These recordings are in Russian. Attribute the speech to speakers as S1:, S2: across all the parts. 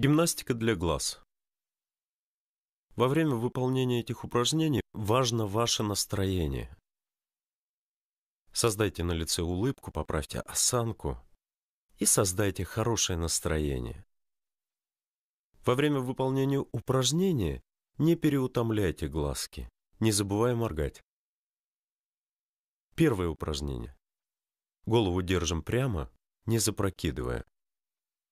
S1: Гимнастика для глаз. Во время выполнения этих упражнений важно ваше настроение. Создайте на лице улыбку, поправьте осанку и создайте хорошее настроение. Во время выполнения упражнения не переутомляйте глазки, не забывая моргать. Первое упражнение. Голову держим прямо, не запрокидывая.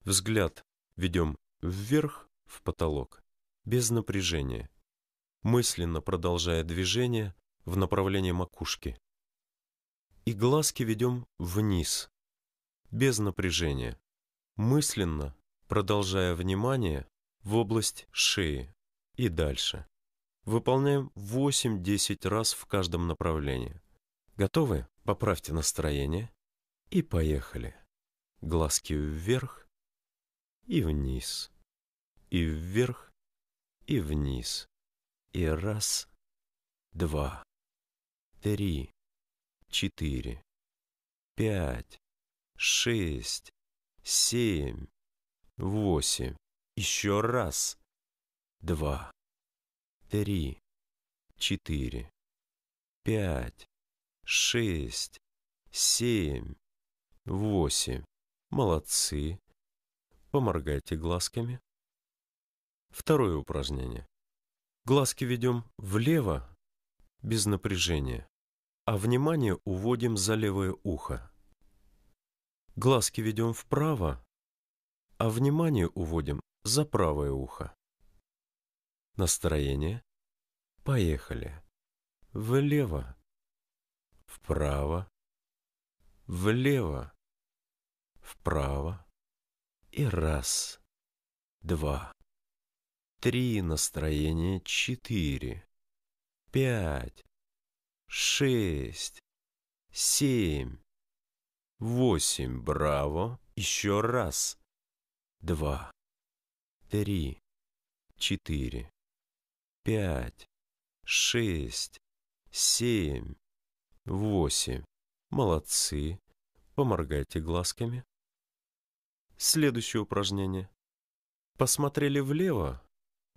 S1: Взгляд ведем Вверх, в потолок, без напряжения. Мысленно продолжая движение в направлении макушки. И глазки ведем вниз, без напряжения. Мысленно, продолжая внимание, в область шеи и дальше. Выполняем 8-10 раз в каждом направлении. Готовы? Поправьте настроение. И поехали. Глазки вверх, и вниз, и вверх, и вниз, и раз, два, три, четыре, пять, шесть, семь, восемь, еще раз, два, три, четыре, пять, шесть, семь, восемь. Молодцы. Поморгайте глазками. Второе упражнение. Глазки ведем влево, без напряжения, а внимание уводим за левое ухо. Глазки ведем вправо, а внимание уводим за правое ухо. Настроение. Поехали. Влево. Вправо. Влево. Вправо. И раз, два, три настроения, четыре, пять, шесть, семь, восемь, браво, еще раз, два, три, четыре, пять, шесть, семь, восемь. Молодцы. Поморгайте глазками. Следующее упражнение. Посмотрели влево,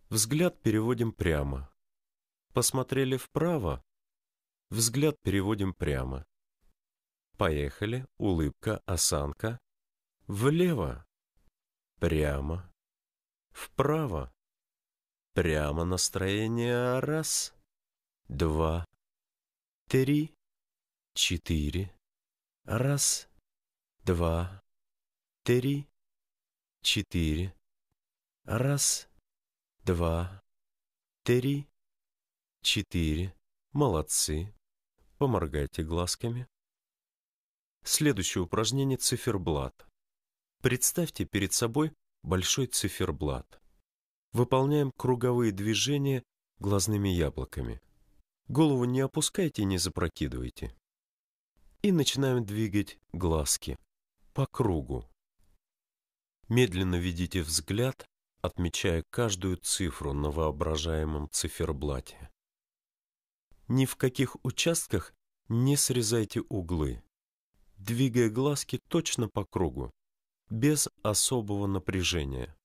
S1: взгляд переводим прямо. Посмотрели вправо, взгляд переводим прямо. Поехали, улыбка, осанка. Влево, прямо, вправо, прямо настроение. Раз, два, три, четыре. Раз, два, три, четыре. Раз, два, три, четыре. Молодцы. Поморгайте глазками. Следующее упражнение – циферблат. Представьте перед собой большой циферблат. Выполняем круговые движения глазными яблоками. Голову не опускайте и не запрокидывайте. И начинаем двигать глазки по кругу. Медленно ведите взгляд, отмечая каждую цифру на воображаемом циферблате. Ни в каких участках не срезайте углы, двигая глазки точно по кругу, без особого напряжения.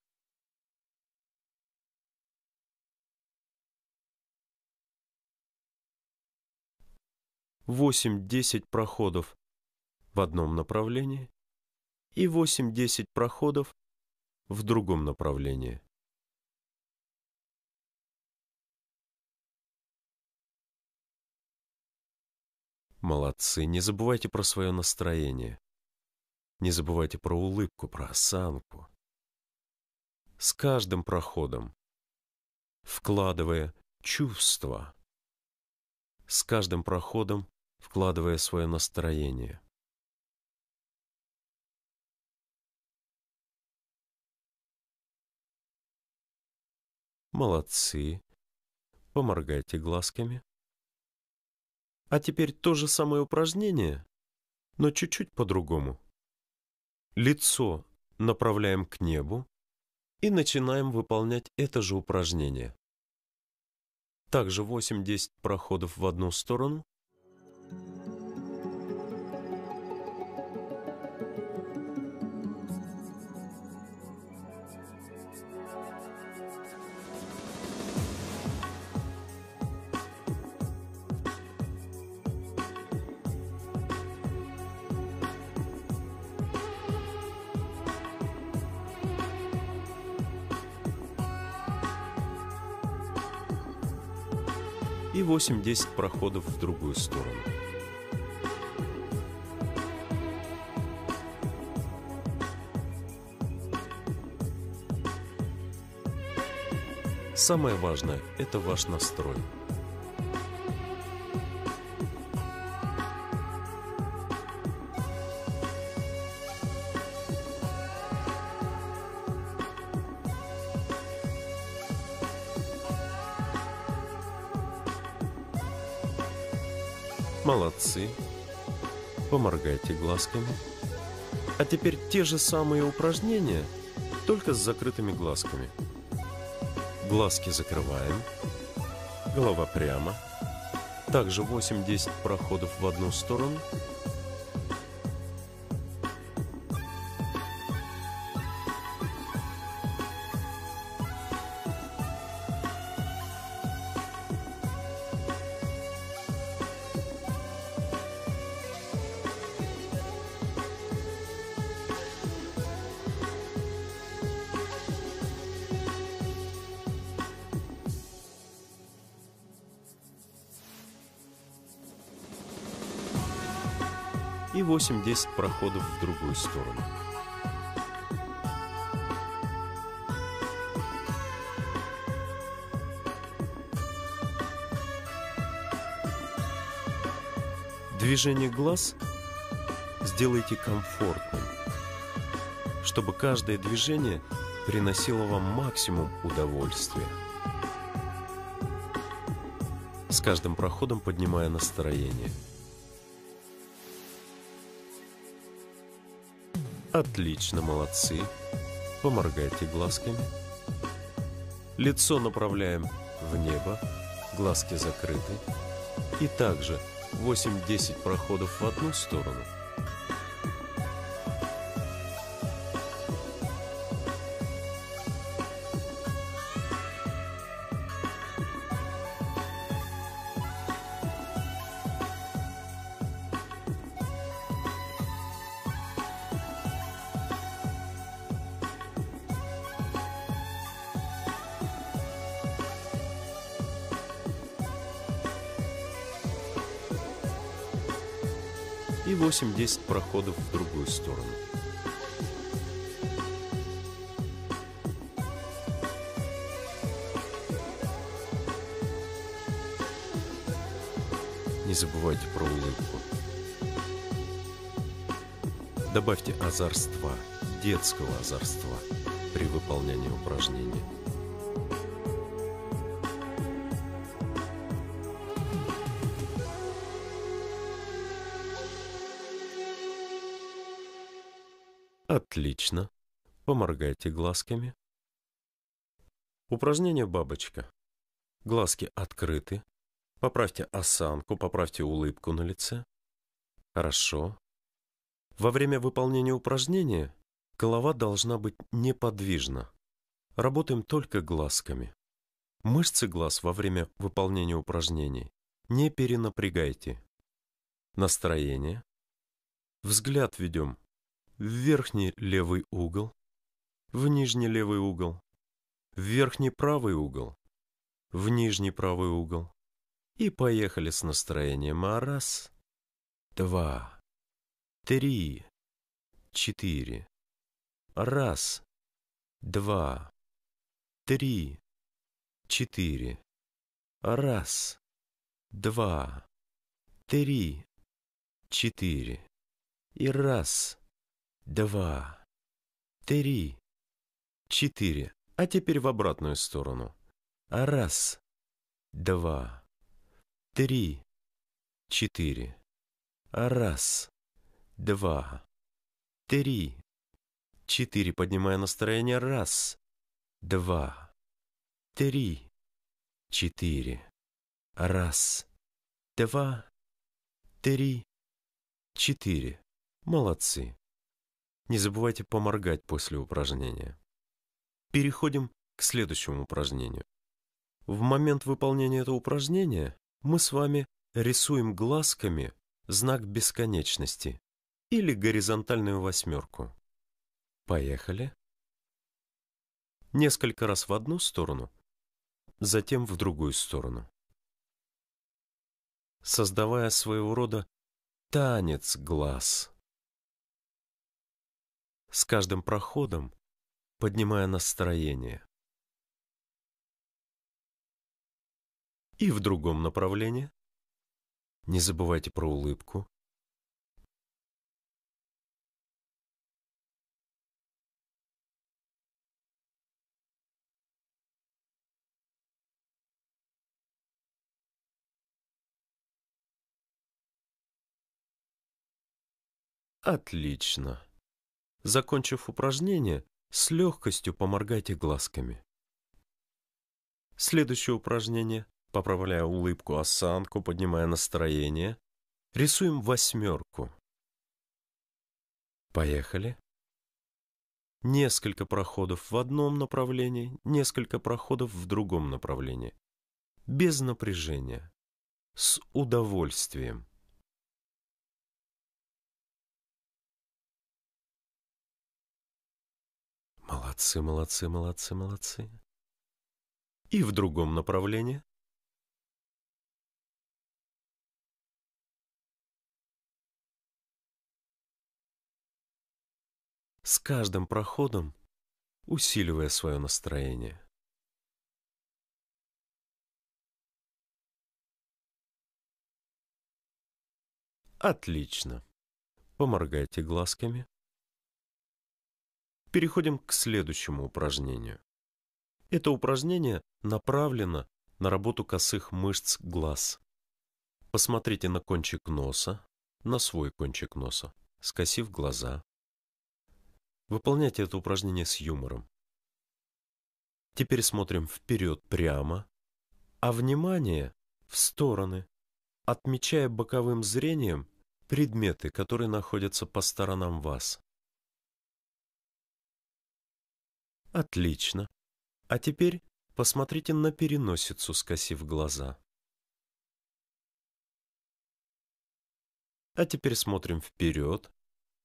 S1: Восемь-десять проходов в одном направлении и 8-10 проходов в другом направлении. Молодцы, не забывайте про свое настроение. Не забывайте про улыбку, про осанку. С каждым проходом, вкладывая чувства, с каждым проходом вкладывая свое настроение. Молодцы. Поморгайте глазками. А теперь то же самое упражнение, но чуть-чуть по-другому. Лицо направляем к небу и начинаем выполнять это же упражнение. Также 8-10 проходов в одну сторону – и 8-10 проходов в другую сторону. Самое важное – это ваш настрой – молодцы. Поморгайте глазками. А теперь те же самые упражнения, только с закрытыми глазками. Глазки закрываем. Голова прямо. Также 8-10 проходов в одну сторону – и 8-10 проходов в другую сторону. Движение глаз сделайте комфортным, чтобы каждое движение приносило вам максимум удовольствия. С каждым проходом поднимая настроение – Отлично, молодцы. Поморгайте глазками. Лицо направляем в небо, глазки закрыты. И также 8-10 проходов в одну сторону – есть проходов в другую сторону. Не забывайте про улыбку. Добавьте озорства, детского озорства при выполнении упражнений. Поморгайте глазками. Упражнение «Бабочка». Глазки открыты. Поправьте осанку, поправьте улыбку на лице. Хорошо. Во время выполнения упражнения голова должна быть неподвижна. Работаем только глазками. Мышцы глаз во время выполнения упражнений не перенапрягайте. Настроение. Взгляд ведем в верхний левый угол, в нижний левый угол, в верхний правый угол, в нижний правый угол. И поехали с настроением. А раз, два, три, четыре. Раз, два, три, четыре. Раз, два, три, четыре. И раз, два, три, четыре. А теперь в обратную сторону. А раз, два, три, четыре. А раз, два, три, четыре. Поднимая настроение. Раз, два, три, четыре. Раз, два, три, четыре. Молодцы. Не забывайте поморгать после упражнения. Переходим к следующему упражнению. В момент выполнения этого упражнения мы с вами рисуем глазками знак бесконечности или горизонтальную восьмерку. Поехали. Несколько раз в одну сторону, затем в другую сторону. Создавая своего рода танец глаз. С каждым проходом поднимая настроение. И в другом направлении. Не забывайте про улыбку. Отлично. Закончив упражнение, с легкостью поморгайте глазками. Следующее упражнение, поправляя улыбку, осанку, поднимая настроение, рисуем восьмерку. Поехали. Несколько проходов в одном направлении, несколько проходов в другом направлении. Без напряжения. С удовольствием. Молодцы, молодцы, молодцы, молодцы. И в другом направлении. С каждым проходом усиливая свое настроение. Отлично. Поморгайте глазками переходим к следующему упражнению. Это упражнение направлено на работу косых мышц глаз. Посмотрите на кончик носа, на свой кончик носа, скосив глаза. Выполняйте это упражнение с юмором. Теперь смотрим вперед прямо, а внимание в стороны, отмечая боковым зрением предметы, которые находятся по сторонам вас. Отлично. А теперь посмотрите на переносицу, скосив глаза. А теперь смотрим вперед,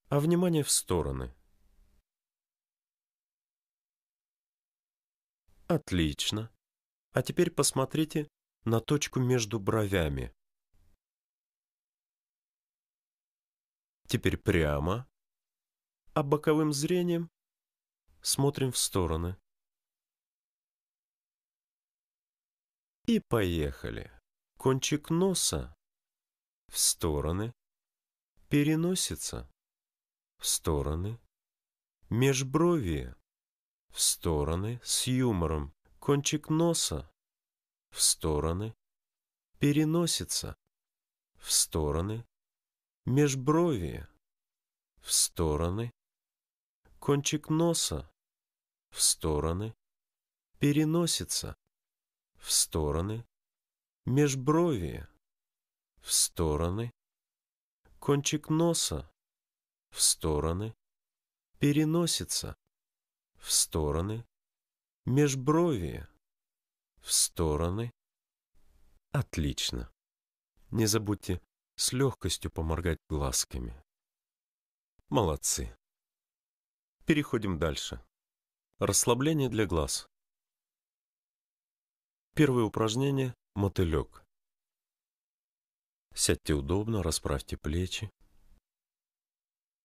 S1: а внимание в стороны. Отлично. А теперь посмотрите на точку между бровями. Теперь прямо, а боковым зрением смотрим в стороны. И поехали. Кончик носа в стороны, переносится в стороны, межбровье в стороны с юмором, кончик носа в стороны, переносится в стороны, межбровье в стороны, кончик носа, в стороны, переносится в стороны, межбровие в стороны, кончик носа, в стороны, переносится в стороны, межбровие в стороны. Отлично. Не забудьте с легкостью поморгать глазками. Молодцы. Переходим дальше. Расслабление для глаз. Первое упражнение – мотылек. Сядьте удобно, расправьте плечи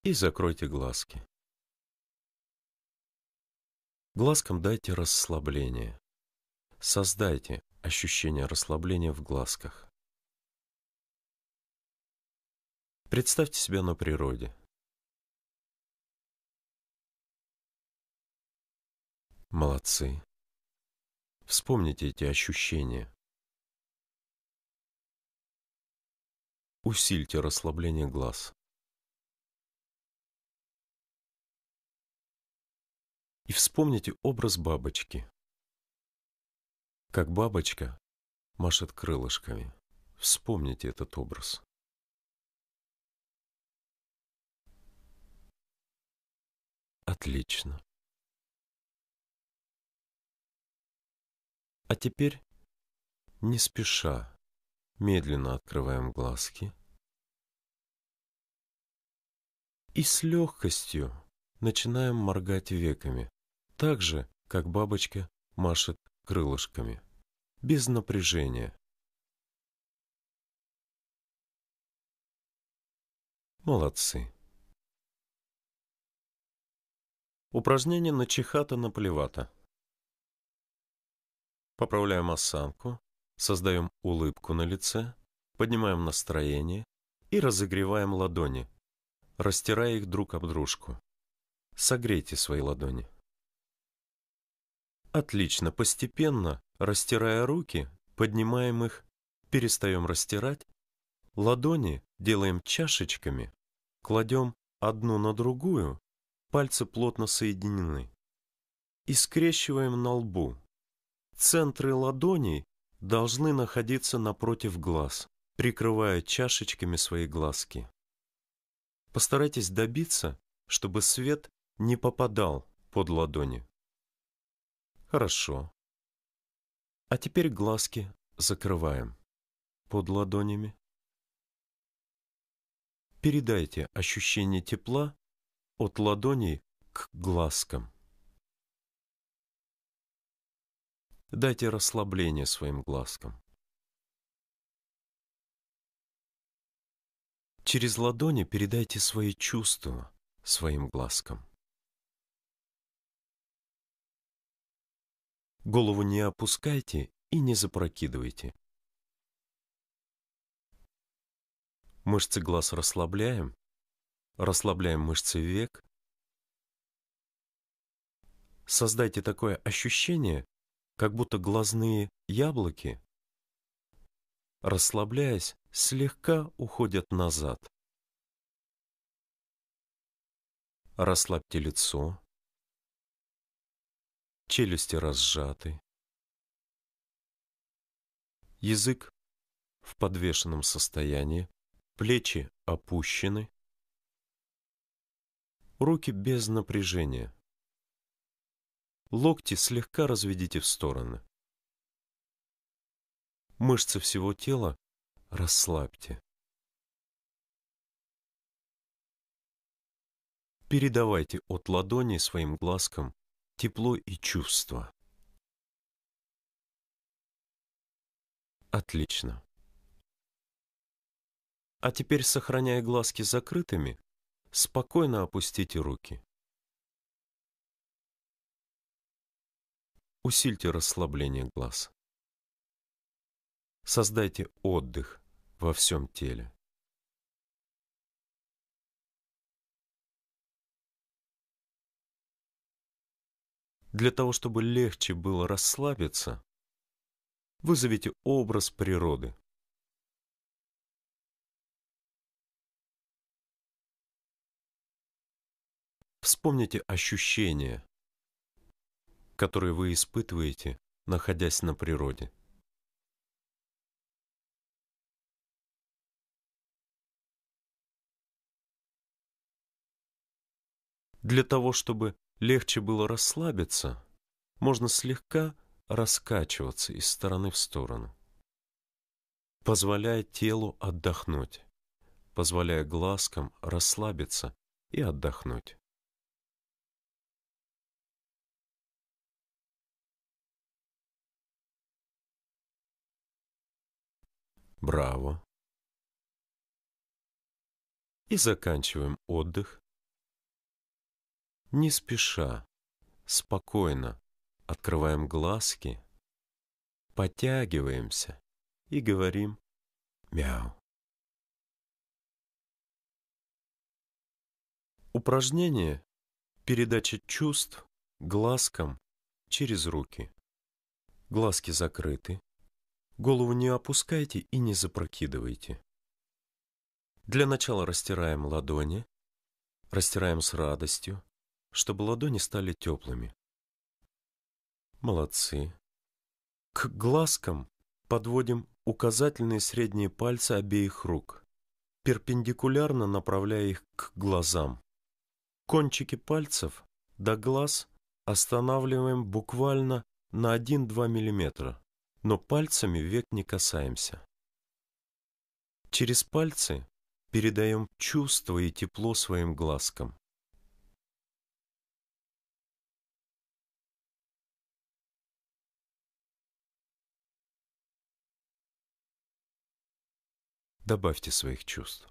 S1: и закройте глазки. Глазкам дайте расслабление. Создайте ощущение расслабления в глазках. Представьте себя на природе – Молодцы. Вспомните эти ощущения. Усильте расслабление глаз. И вспомните образ бабочки. Как бабочка машет крылышками. Вспомните этот образ. Отлично. А теперь не спеша, медленно открываем глазки и с легкостью начинаем моргать веками, так же, как бабочка машет крылышками, без напряжения. Молодцы. Упражнение на чихата наплевато Поправляем осанку, создаем улыбку на лице, поднимаем настроение и разогреваем ладони, растирая их друг об дружку. Согрейте свои ладони. Отлично, постепенно, растирая руки, поднимаем их, перестаем растирать, ладони делаем чашечками, кладем одну на другую, пальцы плотно соединены, и скрещиваем на лбу, Центры ладоней должны находиться напротив глаз, прикрывая чашечками свои глазки. Постарайтесь добиться, чтобы свет не попадал под ладони. Хорошо. А теперь глазки закрываем под ладонями. Передайте ощущение тепла от ладоней к глазкам. Дайте расслабление своим глазкам. Через ладони передайте свои чувства своим глазкам. Голову не опускайте и не запрокидывайте. Мышцы глаз расслабляем, расслабляем мышцы век. Создайте такое ощущение, как будто глазные яблоки, расслабляясь, слегка уходят назад. Расслабьте лицо, челюсти разжаты, язык в подвешенном состоянии, плечи опущены, руки без напряжения. Локти слегка разведите в стороны. Мышцы всего тела расслабьте. Передавайте от ладони своим глазкам тепло и чувство. Отлично. А теперь, сохраняя глазки закрытыми, спокойно опустите руки. Усильте расслабление глаз. Создайте отдых во всем теле. Для того, чтобы легче было расслабиться, вызовите образ природы. Вспомните ощущения, которые вы испытываете, находясь на природе. Для того, чтобы легче было расслабиться, можно слегка раскачиваться из стороны в сторону, позволяя телу отдохнуть, позволяя глазкам расслабиться и отдохнуть. Браво! И заканчиваем отдых. Не спеша, спокойно открываем глазки, подтягиваемся и говорим «мяу». Упражнение «Передача чувств глазкам через руки». Глазки закрыты, Голову не опускайте и не запрокидывайте. Для начала растираем ладони, растираем с радостью, чтобы ладони стали теплыми. Молодцы. К глазкам подводим указательные средние пальцы обеих рук, перпендикулярно направляя их к глазам. Кончики пальцев до глаз останавливаем буквально на 1-2 миллиметра но пальцами век не касаемся. Через пальцы передаем чувство и тепло своим глазкам. Добавьте своих чувств.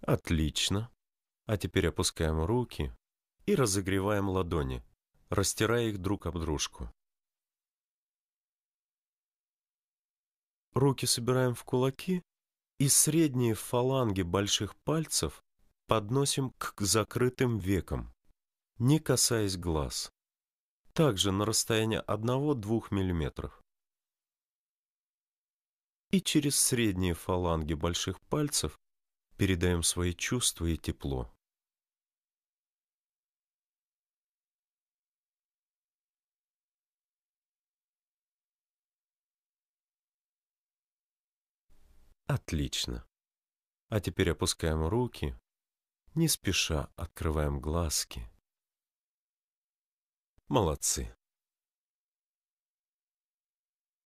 S1: Отлично. А теперь опускаем руки и разогреваем ладони, растирая их друг об дружку. Руки собираем в кулаки и средние фаланги больших пальцев подносим к закрытым векам, не касаясь глаз, также на расстоянии 1-2 мм. И через средние фаланги больших пальцев передаем свои чувства и тепло. Отлично. А теперь опускаем руки, не спеша открываем глазки. Молодцы.